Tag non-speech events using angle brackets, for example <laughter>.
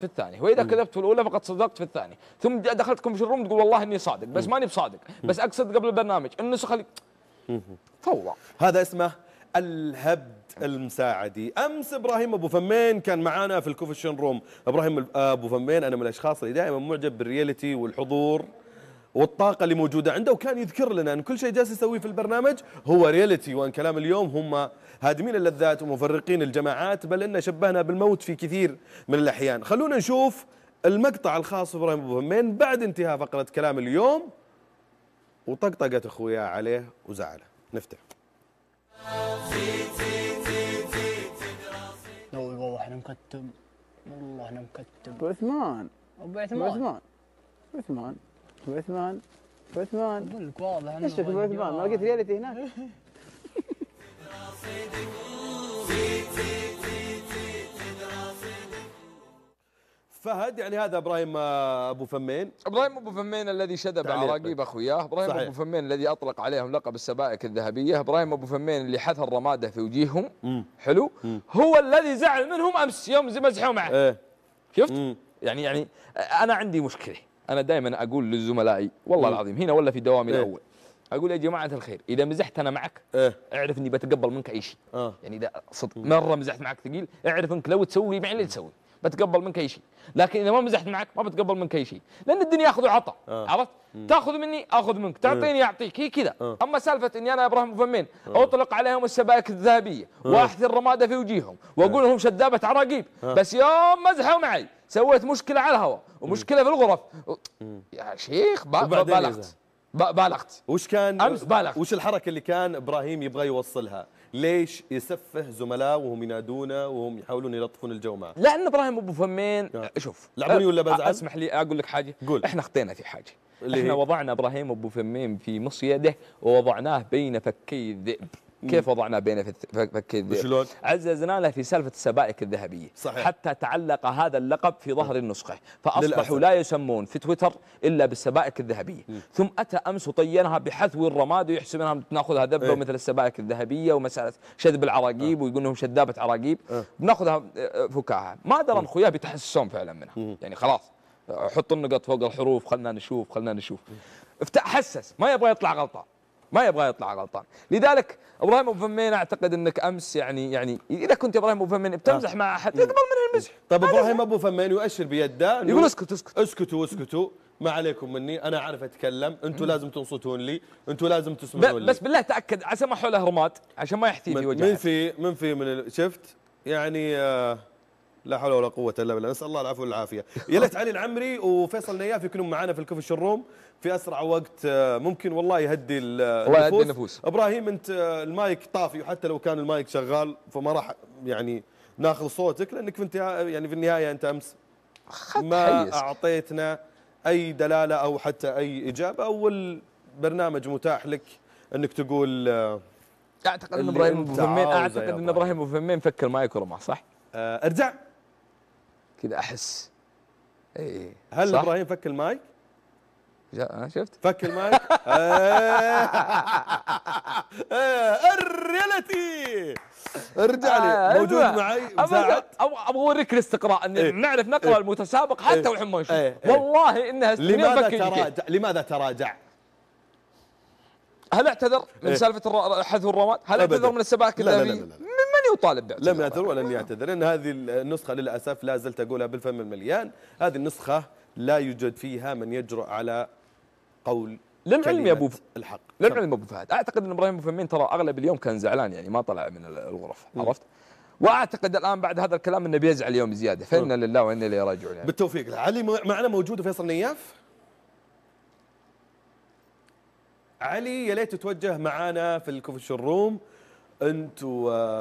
في الثاني واذا كذبت في الاولى فقد صدقت في الثاني ثم دخلت في روم تقول والله اني صادق بس ماني بصادق بس اقصد قبل البرنامج النسخه اللي فوضى هذا اسمه الهبد المساعدي امس ابراهيم ابو فمين كان معانا في الكوفيشن روم ابراهيم ابو فمين انا من الاشخاص اللي دائما معجب بالرياليتي والحضور والطاقه اللي موجوده عنده وكان يذكر لنا ان كل شيء جالس يسويه في البرنامج هو رياليتي وان كلام اليوم هم هادمين اللذات ومفرقين الجماعات بل ان شبهنا بالموت في كثير من الاحيان خلونا نشوف المقطع الخاص بابراهيم ابو همين بعد انتهاء فقره كلام اليوم وطقطقت اخويا عليه وزعله نفتح والله احنا مكتم والله احنا مكتم بعثمان عثمان عثمان عثمان عثمان اقول لك واضح انه ايش ما لقيت ريالتي هناك إيه. فهد يعني هذا ابراهيم آه، ابو فمين ابراهيم ابو فمين الذي شذب عراقيب اخوياه ابراهيم صحيح. ابو فمين الذي اطلق عليهم لقب السبائك الذهبيه ابراهيم ابو فمين اللي حثر رماده في وجيههم حلو مم. هو الذي زعل منهم امس يوم مزحوا معه ايه. شفت مم. يعني يعني انا عندي مشكله انا دائما اقول لزملائي والله العظيم هنا ولا في دوامي إيه؟ الاول اقول يا جماعه الخير اذا مزحت انا معك إيه؟ اعرف اني بتقبل منك اي شيء آه. يعني اذا صدق مره مزحت معك ثقيل اعرف انك لو تسوي معي اللي تسوي بتقبل منك اي شيء لكن اذا ما مزحت معك ما بتقبل منك اي شيء لان الدنيا اخذ وعطى آه. عرفت تاخذ مني اخذ منك تعطيني اعطيك هي كذا آه. اما سالفه اني انا ابراهيم فمين آه. اطلق عليهم السبائك الذهبيه آه. واحث الرماده في وجيههم آه. واقول لهم شدابه عراقيب آه. بس يوم مزحوا معي سويت مشكله على الهواء ومشكله في الغرف يا شيخ بلغت بالغت وش كان امس بالغت وش الحركه اللي كان ابراهيم يبغى يوصلها ليش يسفه زملائه وهم ينادونه وهم يحاولون يلطفون الجو معه لان ابراهيم ابو فمين نعم. آه، شوف لعبوني آه، ولا بزعل آه، اسمح لي اقول لك حاجه قول احنا خطينا في حاجه احنا وضعنا ابراهيم ابو فمين في مصيده ووضعناه بين فكي الذئب كيف وضعنا في فك عززنا له في سالفه السبائك الذهبيه صحيح. حتى تعلق هذا اللقب في ظهر النسخه فاصبحوا لا يسمون في تويتر الا بالسبائك الذهبيه م. ثم اتى امس وطينها بحثو الرماد ويحسب انها تاخذها ذبه إيه. مثل السبائك الذهبيه ومساله شذب العراقيب اه. ويقول لهم شذابه عراقيب اه. بناخذها آه، فكاهه ما درى اخويا بيتحسسون فعلا منها م. يعني خلاص حط النقط فوق الحروف خلنا نشوف خلنا نشوف افتح حسس ما يبغى يطلع غلطان ما يبغى يطلع غلطان لذلك ابراهيم ابو فمين اعتقد انك امس يعني يعني اذا كنت ابراهيم ابو فمين بتمزح آه. مع احد يقبل من المزح طيب ابراهيم ابو فمين يؤشر بيده يقول اسكت اسكت اسكتوا اسكتوا ما عليكم مني انا عارف اتكلم انتم لازم تنصتون لي انتم لازم تسمعون لي بس بالله تاكد عسى ما حوله رماد عشان ما يحتي في وجهه من في من في من شفت يعني آه لا حول ولا قوه الا بالله نسال الله العفو والعافيه يا ليت علي العمري وفيصل نياف يكونون معنا في الكفش الروم في اسرع وقت آه، ممكن والله يهدي آه، الله يهدي النفوس ابراهيم انت آه، المايك طافي وحتى لو كان المايك شغال فما راح يعني ناخذ صوتك لانك في انتهاء يعني في النهايه انت امس ما اعطيتنا اي دلاله او حتى اي اجابه اول برنامج متاح لك انك تقول اعتقد ان ابراهيم ابو فهمين اعتقد ان ابراهيم ابو فهمين فك المايك ورماه صح؟ ارجع كذا احس اي هل صح؟ ابراهيم فك المايك؟ لا شفت فك المايك <laughs> إيه، الريالتي ارجع لي آه، موجود أيوة. معي مساعد ابغى اوريك الاستقراء ان إيه. نعرف نقرا إيه. المتسابق حتى والحين ما نشوف والله انها لماذا تراجع لماذا تراجع؟ هل اعتذر من سالفه حذف الرواد؟ هل اعتذر من السباك الداميه؟ لا لا لا يطالب باعتذار لم يعتذر ولن يعتذر ان هذه النسخه للاسف لا زلت اقولها بالفم المليان هذه النسخه لا يوجد فيها من يجرؤ على قول لم علم يا ابو الحق لم علم ابو فهد اعتقد ان ابراهيم فهمين ترى اغلب اليوم كان زعلان يعني ما طلع من الغرف عرفت واعتقد الان بعد هذا الكلام انه بيزعل يوم زياده فانا لله وانا اليه راجعون يعني. بالتوفيق علي معنا موجود فيصل نياف علي يا ليت تتوجه معنا في الكوفي الروم انت و آه،